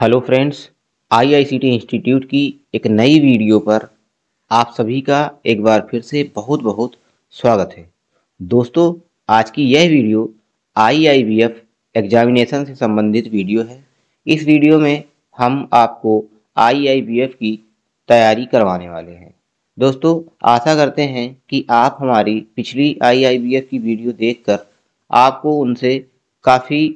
hello friends IICT institute की एक नई वीडियो पर आप सभी का एक बार फिर से बहुत बहुत स्वागत है दोस्तों आज की यह वीडियो आईआईबीएफ एग्जामिनेशन से संबंधित वीडियो है इस वीडियो में हम आपको आईआईबीएफ की तैयारी करवाने वाले हैं दोस्तों आशा करते हैं कि आप हमारी पिछली आईआईबीएफ की वीडियो देखकर आपको उनसे काफ़ी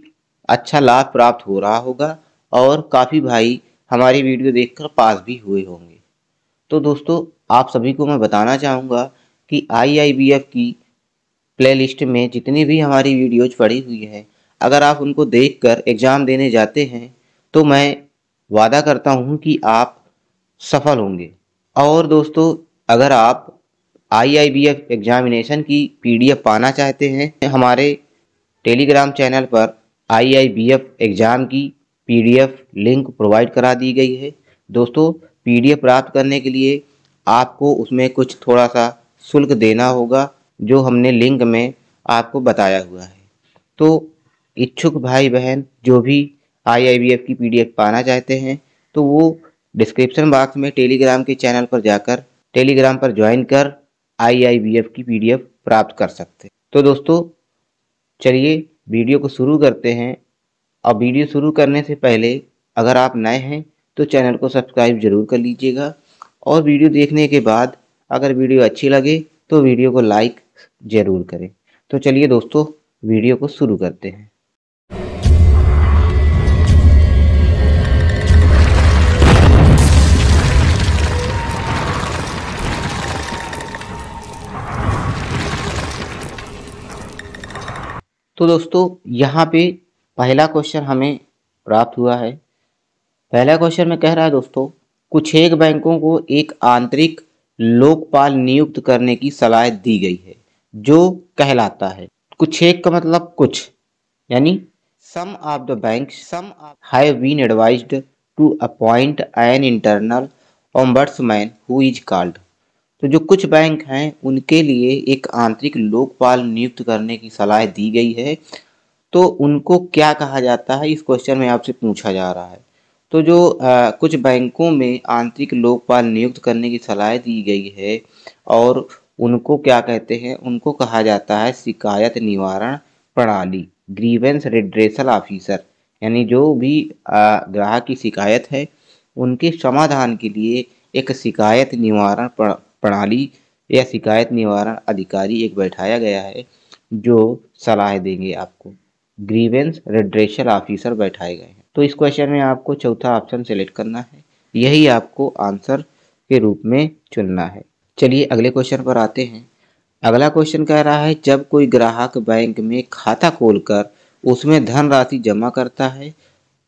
अच्छा लाभ प्राप्त हो रहा होगा और काफ़ी भाई हमारी वीडियो देखकर पास भी हुए होंगे तो दोस्तों आप सभी को मैं बताना चाहूँगा कि आईआईबीएफ की प्लेलिस्ट में जितनी भी हमारी वीडियोज पड़ी हुई है अगर आप उनको देखकर एग्ज़ाम देने जाते हैं तो मैं वादा करता हूँ कि आप सफल होंगे और दोस्तों अगर आप I I B F examination की पीडीएफ पाना चाहते हैं हमारे टेलीग्राम चैनल पर I I B F exam की पीडीएफ लिंक प्रोवाइड करा दी गई है दोस्तों पीडीएफ प्राप्त करने के लिए आपको उसमें कुछ थोड़ा सा शुल्क देना होगा जो हमने लिंक में आपको बताया हुआ है तो इच्छुक भाई बहन जो भी आईआईबीएफ की पीडीएफ पाना चाहते हैं तो वो डिस्क्रिप्शन बॉक्स में टेलीग्राम के चैनल पर जाकर टेलीग्राम पर ज्वाइन कर आईआईबीएफ की पीडीएफ प्राप्त कर सकते हैं तो दोस्तों चलिए वीडियो को शुरू करते हैं और वीडियो शुरू करने से पहले अगर आप नए हैं तो चैनल को सब्सक्राइब जरूर कर लीजिएगा और वीडियो देखने के बाद अगर वीडियो अच्छी लगे तो वीडियो को लाइक ज़रूर करें तो चलिए दोस्तों वीडियो को शुरू करते हैं तो दोस्तों यहाँ पे पहला क्वेश्चन हमें प्राप्त हुआ है पहला क्वेश्चन में कह रहा है दोस्तों कुछ एक बैंकों को एक आंतरिक लोकपाल नियुक्त करने की सलाह दी गई है जो कहलाता है कुछ एक का मतलब कुछ यानी some of the bank some have been advised to appoint an internal ombudsman who is called तो जो कुछ बैंक हैं उनके लिए एक आंतरिक लोकपाल नियुक्त करने की सलाह दी गई है तो उनको क्या कहा जाता है इस क्वेश्चन में आपसे पूछा जा रहा है तो जो आ, कुछ बैंकों में आंतरिक लोकपाल नियुक्त करने की सलाह दी गई है और उनको क्या कहते हैं उनको कहा जाता है शिकायत निवारण प्रणाली ग्रीवेंस रिड्रेसल ऑफिसर यानी जो भी ग्राहक की शिकायत है उनके समाधान के लिए एक शिकायत निवारण प्रणाली या शिकायत निवारण अधिकारी एक बैठाया गया है जो सलाह देंगे आपको ग्रीवेंस रेड्रेशल ऑफिसर बैठाए गए हैं तो इस क्वेश्चन में आपको चौथा ऑप्शन सेलेक्ट करना है यही आपको आंसर के रूप में चुनना है चलिए अगले क्वेश्चन पर आते हैं अगला क्वेश्चन कह रहा है जब कोई ग्राहक बैंक में खाता खोलकर उसमें धनराशि जमा करता है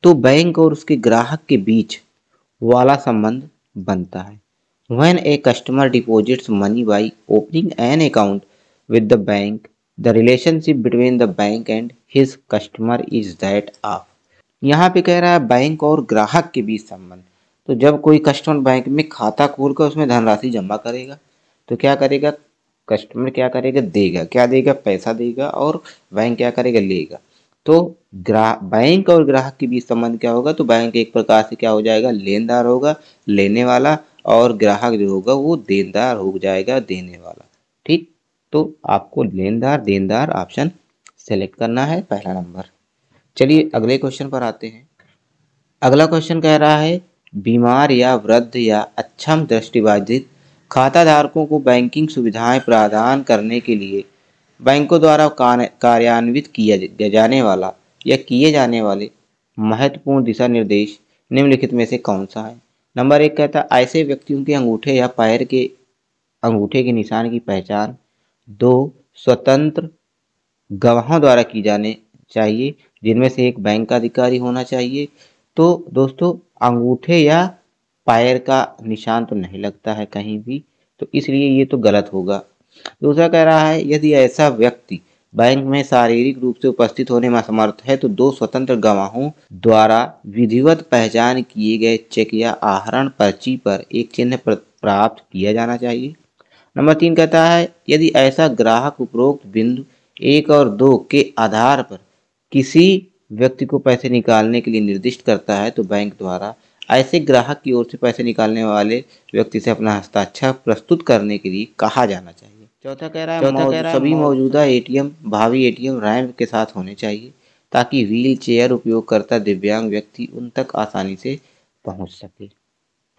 तो बैंक और उसके ग्राहक के बीच वाला संबंध बनता है when a customer deposits money by opening an account with the bank the relationship between the bank and his customer is that of यहाँ पे कह रहा है बैंक और ग्राहक के बीच संबंध तो जब कोई कस्टमर बैंक में खाता खोलकर उसमें धनराशि जमा करेगा तो क्या करेगा कस्टमर क्या करेगा देगा क्या देगा पैसा देगा और बैंक क्या करेगा लेगा तो ग्राह बैंक और ग्राहक के बीच संबंध क्या होगा तो बैंक एक प्रकार से क्या हो जाएगा लेनदार होगा लेने वाला और ग्राहक जो होगा वो देनदार हो जाएगा देने वाला तो आपको लेनदार देनदार ऑप्शन सेलेक्ट करना है पहला नंबर चलिए अगले क्वेश्चन पर आते हैं अगला क्वेश्चन कह रहा है बीमार या वृद्ध या अक्षम दृष्टिबाधित खाता धारकों को बैंकिंग सुविधाएं प्रदान करने के लिए बैंकों द्वारा कार्यान्वित किया जाने वाला या किए जाने वाले महत्वपूर्ण दिशा निर्देश निम्नलिखित में से कौन सा है नंबर एक कहता है ऐसे व्यक्तियों के अंगूठे या पैर के अंगूठे के निशान की पहचान दो स्वतंत्र गवाहों द्वारा की जाने चाहिए जिनमें से एक बैंक का अधिकारी होना चाहिए तो दोस्तों अंगूठे या पायर का निशान तो नहीं लगता है कहीं भी तो इसलिए ये तो गलत होगा दूसरा कह रहा है यदि ऐसा व्यक्ति बैंक में शारीरिक रूप से उपस्थित होने में असमर्थ है तो दो स्वतंत्र गवाहों द्वारा विधिवत पहचान किए गए चेक या आहरण पर्ची पर एक चिन्ह प्राप्त किया जाना चाहिए नंबर तीन कहता है यदि ऐसा ग्राहक उपरोक्त बिंदु एक और दो के आधार पर किसी व्यक्ति को पैसे निकालने के लिए निर्दिष्ट करता है तो बैंक द्वारा ऐसे ग्राहक की ओर से पैसे निकालने वाले व्यक्ति से अपना हस्ताक्षर प्रस्तुत करने के लिए कहा जाना चाहिए चौथा कह रहा है चौथा कह रहा है सभी मौजूदा एटीएम भावी एटीएम रैम के साथ होने चाहिए ताकि व्हील चेयर उपयोगकर्ता दिव्यांग व्यक्ति उन तक आसानी से पहुंच सके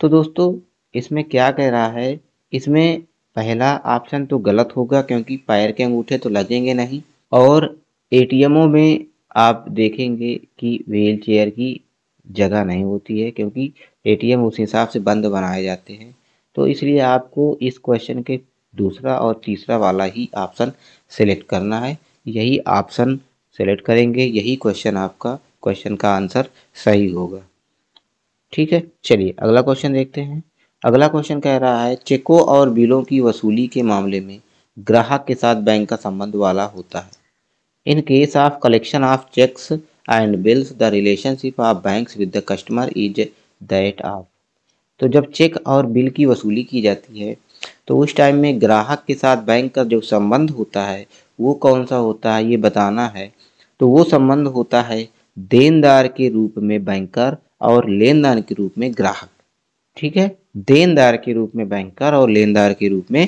तो दोस्तों इसमें क्या कह रहा है इसमें पहला ऑप्शन तो गलत होगा क्योंकि पैर के अंगूठे तो लगेंगे नहीं और एटीएमओं में आप देखेंगे कि व्हील चेयर की जगह नहीं होती है क्योंकि एटीएम उस हिसाब से बंद बनाए जाते हैं तो इसलिए आपको इस क्वेश्चन के दूसरा और तीसरा वाला ही ऑप्शन सेलेक्ट करना है यही ऑप्शन सेलेक्ट करेंगे यही क्वेश्चन आपका क्वेश्चन का आंसर सही होगा ठीक है चलिए अगला क्वेश्चन देखते हैं अगला क्वेश्चन कह रहा है चेकों और बिलों की वसूली के मामले में ग्राहक के साथ बैंक का संबंध वाला होता है in case of collection of cheques and bills the relationship of bank with the customer is that of तो जब चेक और बिल की वसूली की जाती है तो उस टाइम में ग्राहक के साथ बैंक का जो संबंध होता है वो कौन सा होता है ये बताना है तो वो संबंध होता है देनदार के रूप में बैंकर और लेनदार के रूप में ग्राहक ठीक है देनदार के रूप में बैंकर और लेनदार के रूप में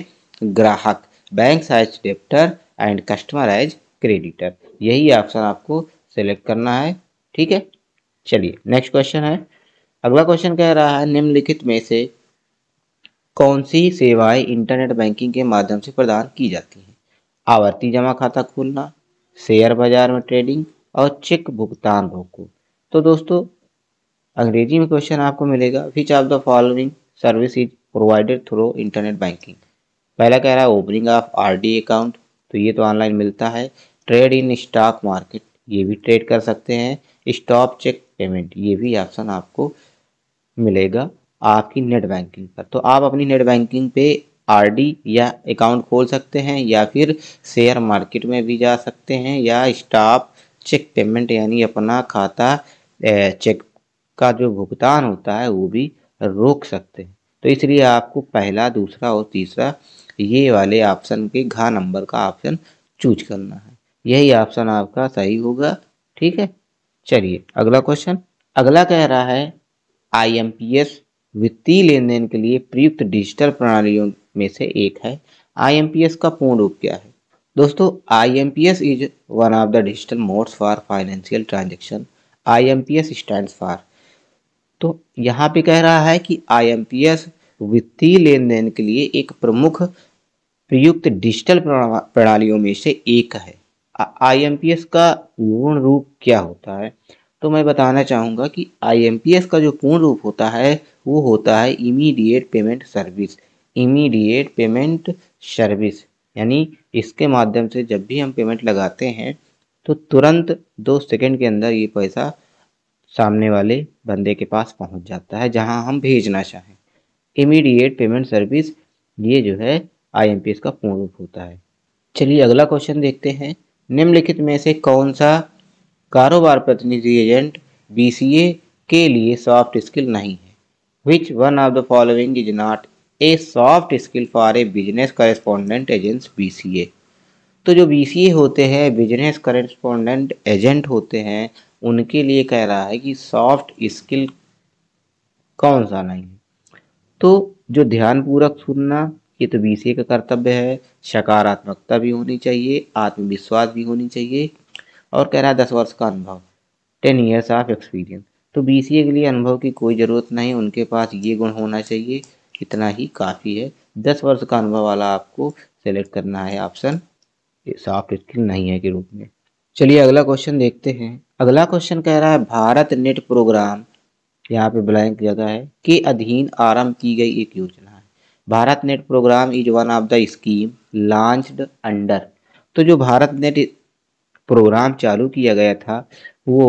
ग्राहक bank as debtor and customer as creditor यही ऑप्शन आपको सेलेक्ट करना है ठीक है चलिए नेक्स्ट क्वेश्चन है अगला क्वेश्चन कह रहा है निम्नलिखित में से कौन सी सेवाएं इंटरनेट बैंकिंग के माध्यम से प्रदान की जाती हैं आवर्ती जमा खाता खोलना शेयर बाजार में ट्रेडिंग और चेक भुगतान रोको तो दोस्तों अंग्रेजी में क्वेश्चन आपको मिलेगा which of the following service is provided through internet banking पहला कह रहा है ओपनिंग ऑफ आर अकाउंट तो ये तो ऑनलाइन मिलता है ट्रेड इन स्टॉक मार्केट ये भी ट्रेड कर सकते हैं स्टॉप चेक पेमेंट ये भी ऑप्शन आपको मिलेगा आपकी नेट बैंकिंग पर तो आप अपनी नेट बैंकिंग पे आरडी या अकाउंट खोल सकते हैं या फिर शेयर मार्केट में भी जा सकते हैं या स्टॉप चेक पेमेंट यानी अपना खाता चेक का जो भुगतान होता है वो भी रोक सकते हैं तो इसलिए आपको पहला दूसरा और तीसरा ये वाले ऑप्शन के घा नंबर का ऑप्शन चूज करना है यही ऑप्शन आपका सही होगा ठीक है चलिए अगला क्वेश्चन अगला कह रहा है आईएमपीएस वित्तीय लेन देन के लिए प्रयुक्त डिजिटल प्रणालियों में से एक है आईएमपीएस का पूर्ण रूप क्या है दोस्तों IMPS is one of the digital modes for financial transaction I M S stand for तो यहाँ पे कह रहा है कि आईएमपीएस वित्तीय लेन देन के लिए एक प्रमुख प्रयुक्त डिजिटल प्रणालियों में से एक है आईएमपीएस का पूर्ण रूप क्या होता है तो मैं बताना चाहूँगा कि आईएमपीएस का जो पूर्ण रूप होता है वो होता है immediate payment service immediate payment service यानी इसके माध्यम से जब भी हम पेमेंट लगाते हैं तो तुरंत दो सेकेंड के अंदर ये पैसा सामने वाले बंदे के पास पहुंच जाता है जहां हम भेजना चाहें इमीडिएट पेमेंट सर्विस ये जो है आई का पूर्ण रूप होता है चलिए अगला क्वेश्चन देखते हैं निम्नलिखित में से कौन सा कारोबार प्रतिनिधि एजेंट बी के लिए सॉफ्ट स्किल नहीं है which one of the following is not a soft skill for a business correspondent agents B तो जो बी होते हैं बिजनेस करस्पॉन्डेंट एजेंट होते हैं उनके लिए कह रहा है कि सॉफ्ट स्किल कौन सा नहीं तो जो ध्यान पूर्वक सुनना ये तो बी का कर्तव्य है सकारात्मकता भी होनी चाहिए आत्मविश्वास भी होनी चाहिए और कह रहा है दस वर्ष का अनुभव टेन ईयर्स ऑफ एक्सपीरियंस तो बी के लिए अनुभव की कोई ज़रूरत नहीं उनके पास ये गुण होना चाहिए इतना ही काफ़ी है दस वर्ष का अनुभव वाला आपको सेलेक्ट करना है ऑप्शन सॉफ्ट स्किल नहीं है के रूप में चलिए अगला क्वेश्चन देखते हैं अगला क्वेश्चन कह रहा है भारत नेट प्रोग्राम e यहाँ पे ब्लैंक जगह है के अधीन आरंभ की गई एक योजना है Bharat net program is one of the scheme launched under तो जो भारत नेट प्रोग्राम e चालू किया गया था वो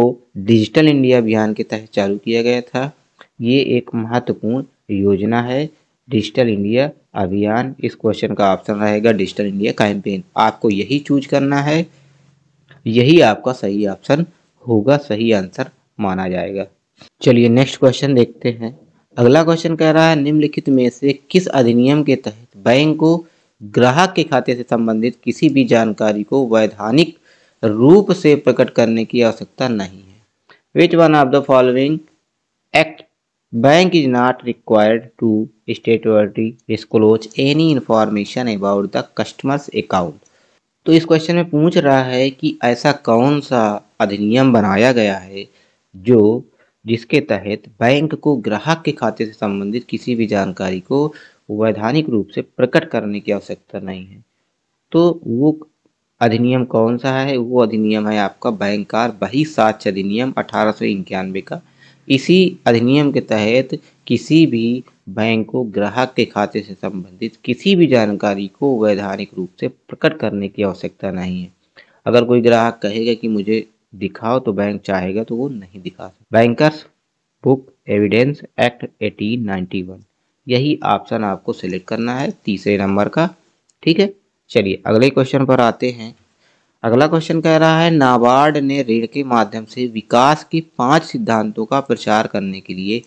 डिजिटल इंडिया अभियान के तहत चालू किया गया था ये एक महत्वपूर्ण योजना है डिजिटल इंडिया अभियान इस क्वेश्चन का ऑप्शन रहेगा डिजिटल इंडिया कैंपेन आपको यही चूज करना है यही आपका सही ऑप्शन होगा सही आंसर माना जाएगा चलिए नेक्स्ट क्वेश्चन देखते हैं अगला क्वेश्चन कह रहा है निम्नलिखित में से किस अधिनियम के तहत बैंक को ग्राहक के खाते से संबंधित किसी भी जानकारी को वैधानिक रूप से प्रकट करने की आवश्यकता नहीं है which one of the following act bank is not required to statutory disclose any information about the customers account तो इस क्वेश्चन में पूछ रहा है कि ऐसा कौन सा अधिनियम बनाया गया है जो जिसके तहत बैंक को ग्राहक के खाते से संबंधित किसी भी जानकारी को वैधानिक रूप से प्रकट करने की आवश्यकता नहीं है तो वो अधिनियम कौन सा है वो अधिनियम है आपका बैंककार बही साक्ष्य अधिनियम अठारह का इसी अधिनियम के तहत किसी भी बैंक को ग्राहक के खाते से संबंधित किसी भी जानकारी को वैधानिक रूप से प्रकट करने की आवश्यकता नहीं है अगर कोई ग्राहक कहेगा कि मुझे दिखाओ तो बैंक चाहेगा तो वो नहीं दिखा सकता बैंकर्स बुक एविडेंस एक्ट 1891 यही ऑप्शन आपको सिलेक्ट करना है तीसरे नंबर का ठीक है चलिए अगले क्वेश्चन पर आते हैं अगला क्वेश्चन कह रहा है नाबार्ड ने ऋण के माध्यम से विकास के पांच सिद्धांतों का प्रचार करने के लिए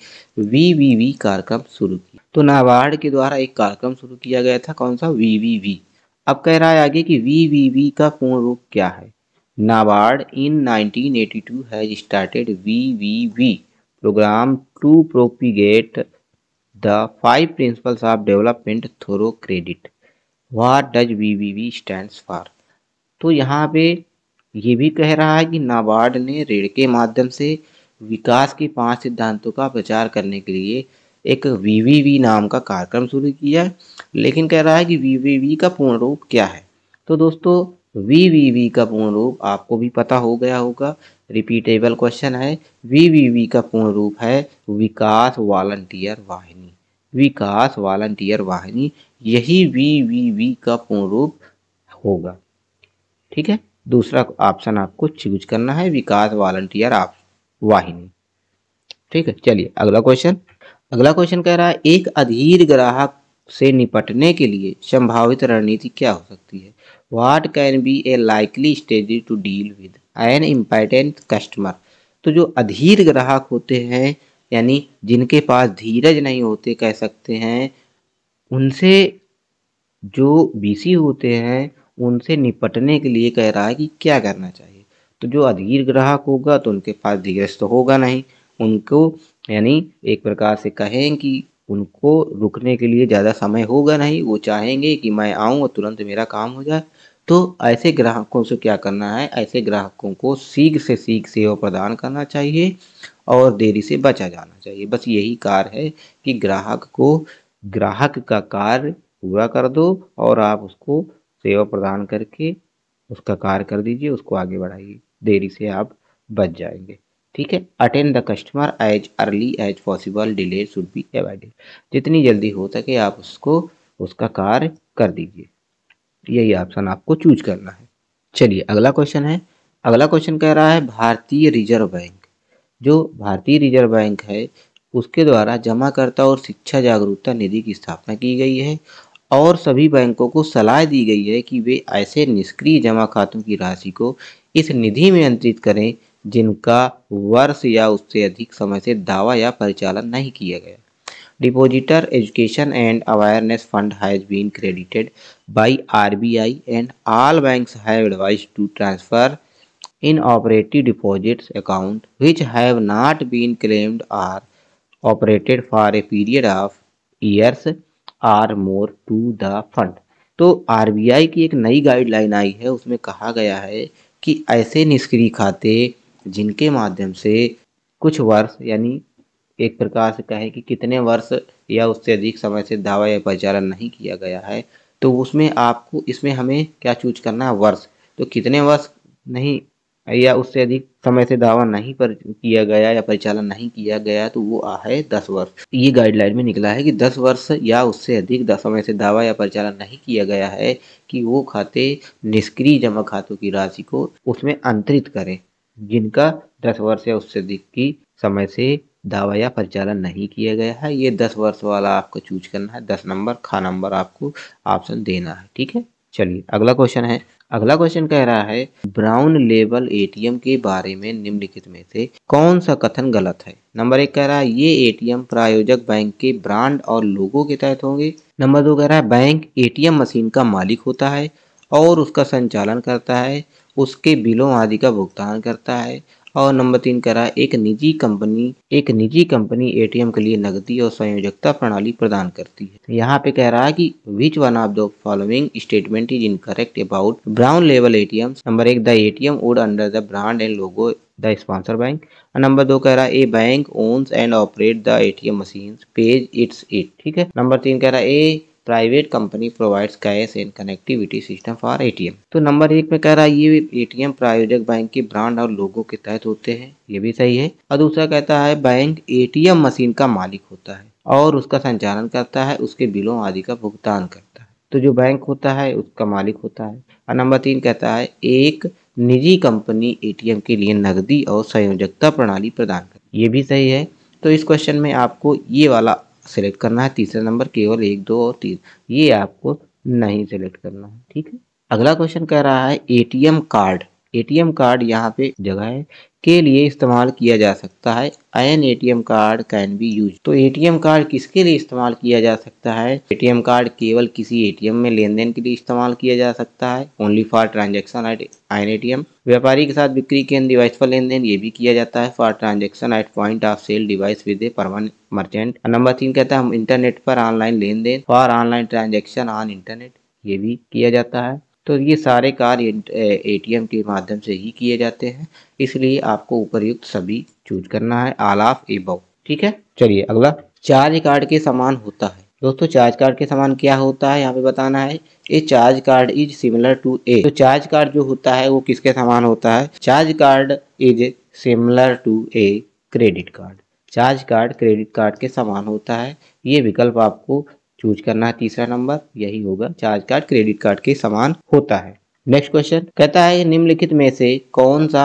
वीवीवी कार्यक्रम शुरू किया तो नाबार्ड के द्वारा एक कार्यक्रम शुरू किया गया था कौन सा वीवीवी अब कह रहा है आगे कि वीवीवी का पूर्ण रूप क्या है NABARD in 1982 has started VVV program to propagate the five principles of development through credit what does VVV stands for तो यहाँ पे ये भी कह रहा है कि नाबार्ड ने ऋण के माध्यम से विकास के पांच सिद्धांतों का प्रचार करने के लिए एक वीवीवी नाम का कार्यक्रम शुरू किया है लेकिन कह रहा है कि वीवीवी का पूर्ण रूप क्या है तो दोस्तों वीवीवी का पूर्ण रूप आपको भी पता हो गया होगा रिपीटेबल क्वेश्चन है वीवीवी का पूर्ण रूप है विकास वॉलंटियर वाहिनी विकास वॉलंटियर वाहिनी यही वीवीवी का पूर्ण रूप होगा ठीक है दूसरा ऑप्शन आपको चूज करना है विकास वालंटियर आप वाहिनी ठीक है चलिए अगला क्वेश्चन अगला क्वेश्चन कह रहा है एक अधीर ग्राहक से निपटने के लिए संभावित रणनीति क्या हो सकती है what can be a likely strategy to deal with an impatient customer तो जो अधीर ग्राहक होते हैं यानी जिनके पास धीरज नहीं होते कह सकते हैं उनसे जो बीसी होते हैं उनसे निपटने के लिए कह रहा है कि क्या करना चाहिए तो जो अधीर ग्राहक होगा तो उनके पास धीरज तो होगा नहीं उनको यानी एक प्रकार से कहें कि उनको रुकने के लिए ज़्यादा समय होगा नहीं वो चाहेंगे कि मैं आऊँ और तुरंत मेरा काम हो जाए तो ऐसे ग्राहकों से क्या करना है ऐसे ग्राहकों को सीघ से सीघ सेवा प्रदान करना चाहिए और देरी से बचा जाना चाहिए बस यही कार्य है कि ग्राहक को ग्राहक का कार्य पूरा कर दो और आप उसको सेवा प्रदान करके उसका कार्य कर दीजिए उसको आगे बढ़ाइए देरी से आप बच जाएंगे ठीक है attend the customer as early as possible delay should be avoided जितनी जल्दी हो सके आप उसको उसका कार्य कर दीजिए यही ऑप्शन आपको चूज करना है चलिए अगला क्वेश्चन है अगला क्वेश्चन कह रहा है भारतीय रिजर्व बैंक जो भारतीय रिजर्व बैंक है उसके द्वारा जमाकर्ता और शिक्षा जागरूकता निधि की स्थापना की गई है और सभी बैंकों को सलाह दी गई है कि वे ऐसे निष्क्रिय जमा खातों की राशि को इस निधि में अंतरित करें जिनका वर्ष या उससे अधिक समय से दावा या परिचालन नहीं किया गया depositor education and awareness fund has been credited by RBI and all banks have advise to transfer inoperative deposits account which have not been claimed or operated for a period of years or more to the fund तो RBI की एक नई guideline आई है उसमें कहा गया है कि ऐसे निष्क्रिय खाते जिनके माध्यम से कुछ वर्ष यानी एक प्रकार से कहें कि कितने वर्ष या उससे अधिक समय से दावा या परिचालन नहीं किया गया है तो उसमें आपको इसमें हमें क्या चूज करना है वर्ष तो कितने वर्ष नहीं या उससे अधिक समय से दावा नहीं पर किया गया या परिचालन नहीं किया गया तो वो है दस वर्ष ये गाइडलाइन में निकला है कि दस वर्ष या उससे अधिक समय से दावा या परिचालन नहीं किया गया है कि वो खाते निष्क्रिय जमा खातों की राशि को उसमें अंतरित करें जिनका दस वर्ष या उससे अधिक की समय से दावा या परिचालन नहीं किया गया है ये दस वर्ष वाला आपको चूज करना है दस नंबर खा नंबर आपको ऑप्शन देना है ठीक है चलिए अगला क्वेश्चन है अगला क्वेश्चन कह रहा है ब्राउन लेबल एटीएम के बारे में निम्नलिखित में से कौन सा कथन गलत है नंबर एक कह रहा है ये एटीएम प्रायोजक बैंक के ब्रांड और लोगों के तहत होंगे नंबर दो कह रहा है बैंक एटीएम मशीन का मालिक होता है और उसका संचालन करता है उसके बिलों आदि का भुगतान करता है और नंबर तीन कह रहा है एक निजी कंपनी एक निजी कंपनी एटीएम के लिए नगदी और संयोजकता प्रणाली प्रदान करती है तो यहाँ पे कह रहा है कि which one of the following statement is incorrect about brown लेवल एटीएम नंबर एक the ATM would under the brand and logo the sponsor bank number दो कह रहा है a bank owns and operate the ATM machine page it's it ठीक है number तीन कह रहा है a private company provides cash and connectivity system for ATM तो नंबर एक में कह रहा है ये एटीएम प्रायोजक बैंक के ब्रांड और लोगों के तहत होते हैं ये भी सही है और दूसरा कहता है बैंक एटीएम मशीन का मालिक होता है और उसका संचालन करता है उसके बिलों आदि का भुगतान करता है तो जो बैंक होता है उसका मालिक होता है और नंबर तीन कहता है एक निजी कंपनी ए के लिए नकदी और संयोजकता प्रणाली प्रदान कर ये भी सही है तो इस क्वेश्चन में आपको ये वाला सेलेक्ट करना है तीसरा नंबर केवल एक दो और तीन ये आपको नहीं सेलेक्ट करना है ठीक है अगला क्वेश्चन कह रहा है एटीएम कार्ड एटीएम कार्ड यहाँ पे जगह है के लिए इस्तेमाल किया जा सकता है an ATM card can be use तो एटीएम कार्ड किसके लिए इस्तेमाल किया जा सकता है एटीएम कार्ड केवल किसी एटीएम में लेन देन के लिए इस्तेमाल किया जा सकता है only for transaction at an ATM व्यापारी के साथ बिक्री के डिवाइस पर लेन देन ये भी किया जाता है for transaction at point of sale device with a permanent merchant number तीन कहता है हम इंटरनेट पर ऑनलाइन लेन देन for online transaction on internet ये भी किया जाता है तो ये सारे कार्य एटीएम के माध्यम से ही किए जाते हैं इसलिए आपको उपरयुक्त सभी चूज करना है आलाफ एबव ठीक है चलिए अगला चार्ज कार्ड के समान होता है दोस्तों चार्ज कार्ड के समान क्या होता है यहाँ पे बताना है a charge card is similar to a तो चार्ज कार्ड जो होता है वो किसके समान होता है charge card is similar to a credit card charge card credit card के समान होता है ये विकल्प आपको चूज करना है तीसरा नंबर यही होगा चार्ज कार्ड क्रेडिट कार्ड के समान होता है नेक्स्ट क्वेश्चन कहता है निम्नलिखित में से कौन सा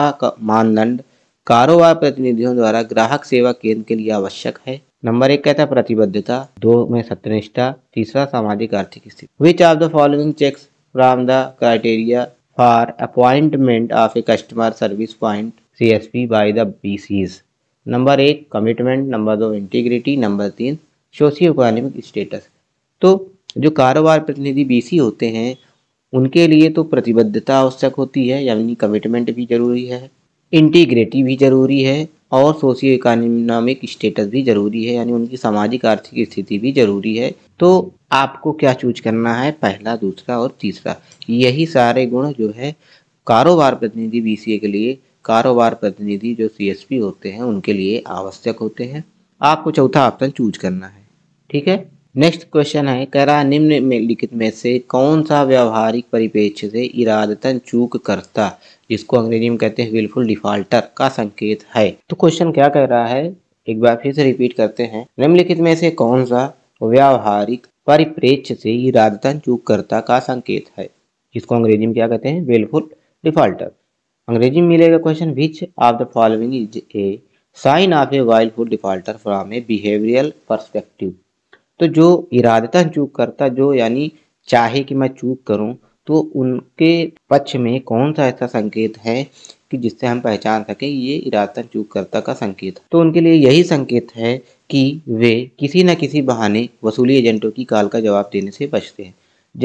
मानदंड कारोबार प्रतिनिधियों द्वारा ग्राहक सेवा केंद्र के लिए आवश्यक है नंबर एक कहता है प्रतिबद्धता दो में सत्यनिष्ठा तीसरा सामाजिक आर्थिक स्थिति which of the following checks from the criteria for appointment of a customer service point C S P by the B Cs number एक कमिटमेंट नंबर दो इंटीग्रिटी नंबर तीन सोशियो इकोनॉमिक स्टेटस तो जो कारोबार प्रतिनिधि बीसी होते हैं उनके लिए तो प्रतिबद्धता आवश्यक होती है यानी कमिटमेंट भी जरूरी है इंटीग्रिटी भी जरूरी है और सोशियो इकोनॉमिक स्टेटस भी जरूरी है यानी उनकी सामाजिक आर्थिक स्थिति भी जरूरी है तो आपको क्या चूज करना है पहला दूसरा और तीसरा यही सारे गुण जो है कारोबार प्रतिनिधि बी के लिए कारोबार प्रतिनिधि जो सी होते हैं उनके लिए आवश्यक होते हैं आपको चौथा ऑप्शन चूज करना है ठीक है नेक्स्ट क्वेश्चन है कह रहा निम्न में लिखित में से कौन सा व्यवहारिक परिपेक्ष से इरादतन चूक करता जिसको अंग्रेजी में कहते हैं विलफुल डिफॉल्टर का संकेत है तो क्वेश्चन क्या कह रहा है एक बार फिर से रिपीट करते हैं निम्नलिखित में से कौन सा व्यावहारिक परिप्रेक्ष्य से इरादतन करता का संकेत है जिसको अंग्रेजी में क्या कहते हैं विलफुल डिफॉल्टर अंग्रेजी में मिलेगा question which of the following is a sign of a wilful defaulter from a behavioural perspective तो जो इरादतन चूक करता जो यानी चाहे कि मैं चूक करूं तो उनके पक्ष में कौन सा ऐसा संकेत है कि जिससे हम पहचान सकें ये इरादतन चूक करता का संकेत तो उनके लिए यही संकेत है कि वे किसी न किसी बहाने वसूली एजेंटों की कॉल का जवाब देने से बचते हैं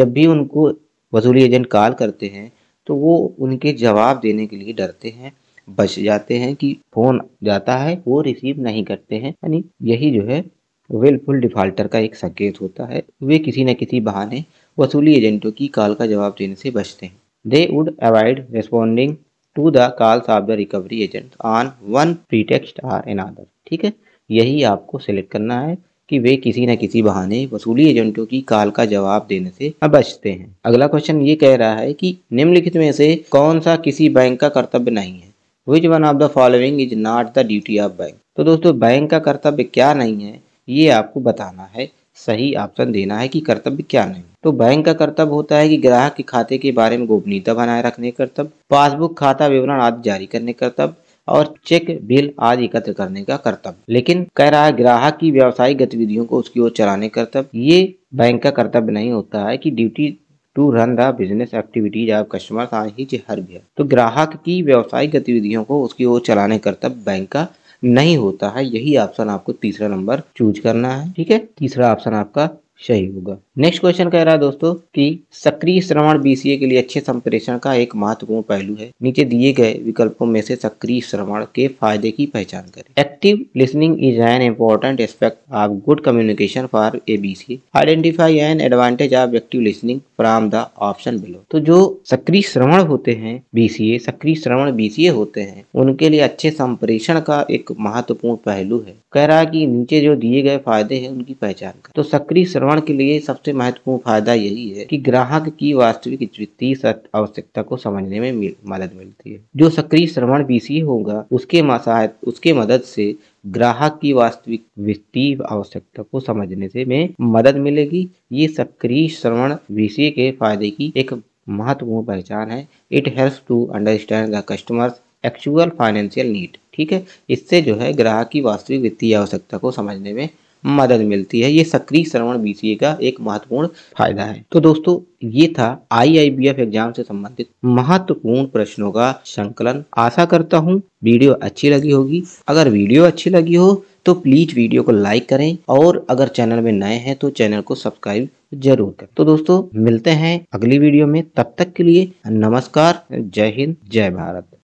जब भी उनको वसूली एजेंट कॉल करते हैं तो वो उनके जवाब देने के लिए डरते हैं बच जाते हैं कि फ़ोन जाता है वो रिसीव नहीं करते हैं यानी यही जो है विलफुल डिफाल्टर का एक संकेत होता है वे किसी न किसी बहाने वसूली एजेंटों की कॉल का जवाब देने से बचते हैं they would avoid responding to the calls of the recovery agent on one pretext or another ठीक है यही आपको सिलेक्ट करना है कि वे किसी न किसी बहाने वसूली एजेंटों की कॉल का जवाब देने से बचते हैं अगला क्वेश्चन ये कह रहा है कि निम्नलिखित में से कौन सा किसी बैंक का कर्तव्य नहीं है which one of the following is not the duty of bank तो दोस्तों बैंक का कर्तव्य क्या नहीं है ये आपको बताना है सही ऑप्शन देना है कि कर्तव्य क्या नहीं तो बैंक का कर्तव्य होता है कि ग्राहक के खाते के बारे में गोपनीयता बनाए रखने कर्तव्य पासबुक खाता विवरण आदि जारी करने कर्तव्य और चेक बिल आदि एकत्र करने का कर्तव्य लेकिन कह रहा है ग्राहक की व्यावसायिक गतिविधियों को उसकी ओर चलाने कर्तव्य ये बैंक का कर्तव्य नहीं होता है कि duty to run the business activities of customer हर भी तो ग्राहक की व्यावसायिक गतिविधियों को उसकी ओर चलाने कर्तव्य बैंक का नहीं होता है यही ऑप्शन आपको तीसरा नंबर चूज करना है ठीक है तीसरा ऑप्शन आपका सही होगा नेक्स्ट क्वेश्चन कह रहा है दोस्तों कि सक्रिय श्रवण बीसीए के लिए अच्छे संप्रेषण का एक महत्वपूर्ण पहलू है नीचे दिए गए विकल्पों में से सक्रिय श्रवण के फायदे की पहचान करें active listening is an important aspect of good communication for a B C identify an advantage of active listening from the option below तो जो सक्रिय श्रवण होते हैं बीसीए सक्रिय श्रवण बीसीए होते हैं उनके लिए अच्छे संप्रेषण का एक महत्वपूर्ण पहलू है कह रहा है की नीचे जो दिए गए फायदे है उनकी पहचान कर तो सक्रिय श्रवण भ्रमण के लिए सबसे महत्वपूर्ण फायदा यही है कि ग्राहक की वास्तविक वित्तीय आवश्यकता को समझने में मिल, मदद मिलती है जो सक्रिय श्रवण बीसी होगा उसके उसके मदद से ग्राहक की वास्तविक वित्तीय आवश्यकता को समझने से में मदद मिलेगी ये सक्रिय श्रवण बीसी के फायदे की एक महत्वपूर्ण पहचान है it help to understand the customers actual financial need ठीक है इससे जो है ग्राहक की वास्तविक वित्तीय आवश्यकता को समझने में मदद मिलती है ये सक्रिय श्रवण बीसीए का एक महत्वपूर्ण फायदा है तो दोस्तों ये था आईआईबीएफ एग्जाम से संबंधित महत्वपूर्ण प्रश्नों का संकलन आशा करता हूँ वीडियो अच्छी लगी होगी अगर वीडियो अच्छी लगी हो तो प्लीज वीडियो को लाइक करें और अगर चैनल में नए हैं तो चैनल को सब्सक्राइब जरूर करें तो दोस्तों मिलते हैं अगली वीडियो में तब तक के लिए नमस्कार जय हिंद जय भारत